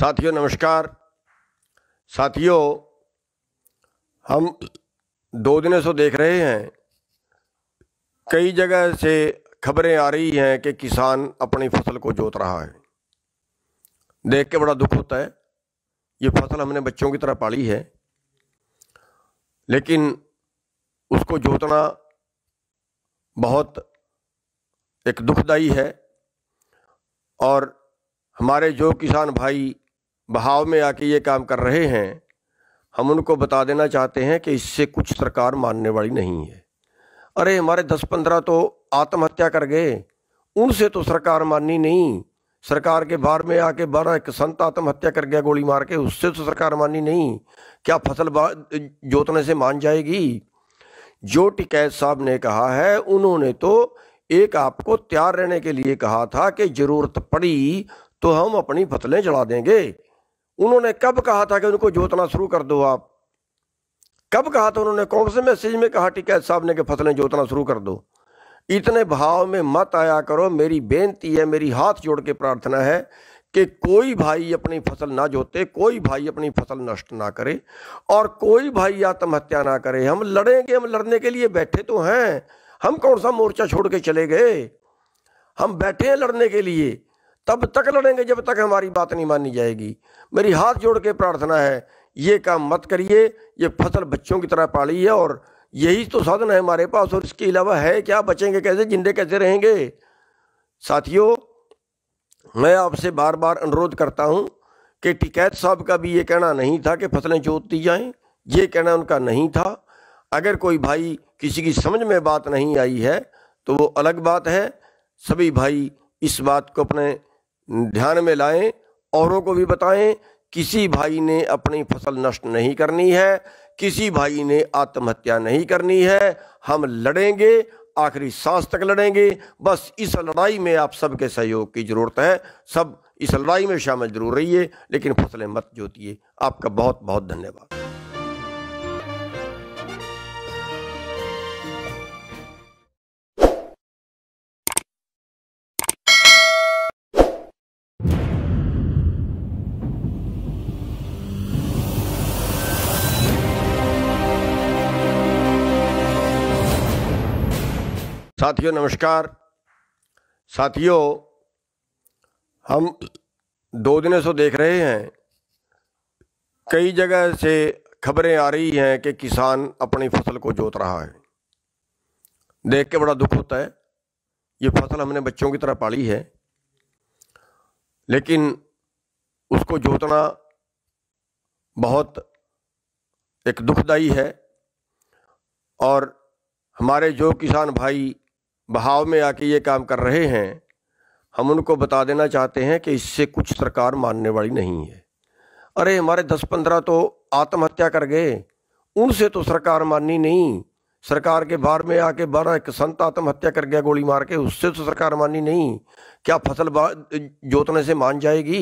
साथियों नमस्कार साथियों हम दो दिनों से देख रहे हैं कई जगह से खबरें आ रही हैं कि किसान अपनी फसल को जोत रहा है देख के बड़ा दुख होता है ये फसल हमने बच्चों की तरह पाली है लेकिन उसको जोतना बहुत एक दुखदाई है और हमारे जो किसान भाई बहाव में आके ये काम कर रहे हैं हम उनको बता देना चाहते हैं कि इससे कुछ सरकार मानने वाली नहीं है अरे हमारे दस पंद्रह तो आत्महत्या कर गए उनसे तो सरकार माननी नहीं सरकार के बार में आके बारह एक संत आत्महत्या कर गया गोली मार के उससे तो सरकार मानी नहीं क्या फसल जोतने से मान जाएगी जो टिकैत साहब ने कहा है उन्होंने तो एक आपको तैयार रहने के लिए कहा था कि ज़रूरत पड़ी तो हम अपनी फसलें चढ़ा देंगे उन्होंने कब कहा था कि उनको जोतना शुरू कर दो आप कब कहा था उन्होंने कौन से मैसेज में कहा टिकैत साहब ने कि फसलें जोतना शुरू कर दो इतने भाव में मत आया करो मेरी बेनती है मेरी हाथ जोड़ के प्रार्थना है कि कोई भाई अपनी फसल ना जोते कोई भाई अपनी फसल नष्ट ना करे और कोई भाई आत्महत्या ना करे हम लड़ेंगे हम लड़ने के लिए बैठे तो हैं हम कौन सा मोर्चा छोड़ के चले गए हम बैठे हैं लड़ने के लिए तब तक लड़ेंगे जब तक हमारी बात नहीं मानी जाएगी मेरी हाथ जोड़ के प्रार्थना है ये काम मत करिए ये फसल बच्चों की तरह पाली है और यही तो साधन है हमारे पास और इसके अलावा है क्या बचेंगे कैसे जिंदे कैसे रहेंगे साथियों मैं आपसे बार बार अनुरोध करता हूँ कि टिकैत साहब का भी ये कहना नहीं था कि फसलें जोत दी जाएँ ये कहना उनका नहीं था अगर कोई भाई किसी की समझ में बात नहीं आई है तो वो अलग बात है सभी भाई इस बात को अपने ध्यान में लाएं औरों को भी बताएं किसी भाई ने अपनी फसल नष्ट नहीं करनी है किसी भाई ने आत्महत्या नहीं करनी है हम लड़ेंगे आखिरी सांस तक लड़ेंगे बस इस लड़ाई में आप सबके सहयोग की ज़रूरत है सब इस लड़ाई में शामिल जरूर रहिए लेकिन फसलें मत जोतिए आपका बहुत बहुत धन्यवाद साथियों नमस्कार साथियों हम दो दिनों से देख रहे हैं कई जगह से खबरें आ रही हैं कि किसान अपनी फसल को जोत रहा है देख के बड़ा दुख होता है ये फसल हमने बच्चों की तरह पाली है लेकिन उसको जोतना बहुत एक दुखदाई है और हमारे जो किसान भाई बहाव में आके ये काम कर रहे हैं हम उनको बता देना चाहते हैं कि इससे कुछ सरकार मानने वाली नहीं है अरे हमारे दस पंद्रह तो आत्महत्या कर गए उनसे तो सरकार माननी नहीं सरकार के बार में आके बारह एक संत आत्महत्या कर गया गोली मार के उससे तो सरकार मानी नहीं क्या फसल जोतने से मान जाएगी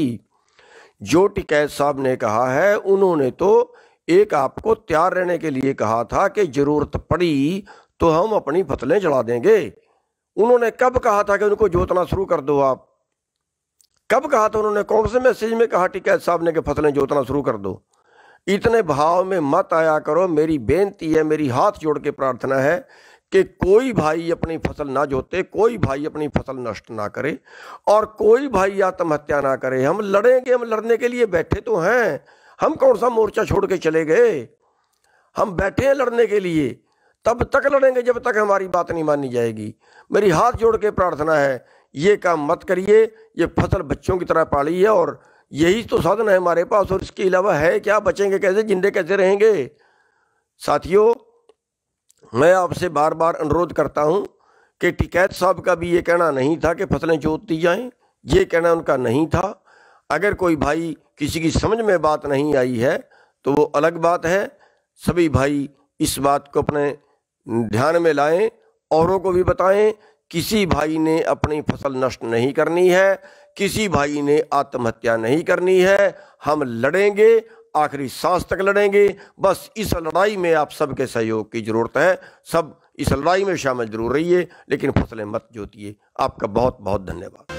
जो टिकैत साहब ने कहा है उन्होंने तो एक आपको तैयार रहने के लिए कहा था कि ज़रूरत पड़ी तो हम अपनी फसलें चढ़ा देंगे उन्होंने कब कहा था कि उनको जोतना शुरू कर दो आप कब कहा था उन्होंने कौन से मैसेज में कहा टिकैत साहब ने कि फसलें जोतना शुरू कर दो इतने भाव में मत आया करो मेरी बेनती है मेरी हाथ जोड़ के प्रार्थना है कि कोई भाई अपनी फसल ना जोते कोई भाई अपनी फसल नष्ट ना करे और कोई भाई आत्महत्या ना करे हम लड़ेंगे हम लड़ने के लिए बैठे तो हैं हम कौन सा मोर्चा छोड़ के चले गए हम बैठे हैं लड़ने के लिए तब तक लड़ेंगे जब तक हमारी बात नहीं मानी जाएगी मेरी हाथ जोड़ के प्रार्थना है ये काम मत करिए ये फसल बच्चों की तरह पाली है और यही तो साधन है हमारे पास और इसके अलावा है क्या बचेंगे कैसे जिंदे कैसे रहेंगे साथियों मैं आपसे बार बार अनुरोध करता हूँ कि टिकैत साहब का भी ये कहना नहीं था कि फसलें जोत दी जाएँ ये कहना उनका नहीं था अगर कोई भाई किसी की समझ में बात नहीं आई है तो वो अलग बात है सभी भाई इस बात को अपने ध्यान में लाएं औरों को भी बताएं किसी भाई ने अपनी फसल नष्ट नहीं करनी है किसी भाई ने आत्महत्या नहीं करनी है हम लड़ेंगे आखिरी सांस तक लड़ेंगे बस इस लड़ाई में आप सबके सहयोग की ज़रूरत है सब इस लड़ाई में शामिल जरूर रहिए लेकिन फसलें मत जोतिए आपका बहुत बहुत धन्यवाद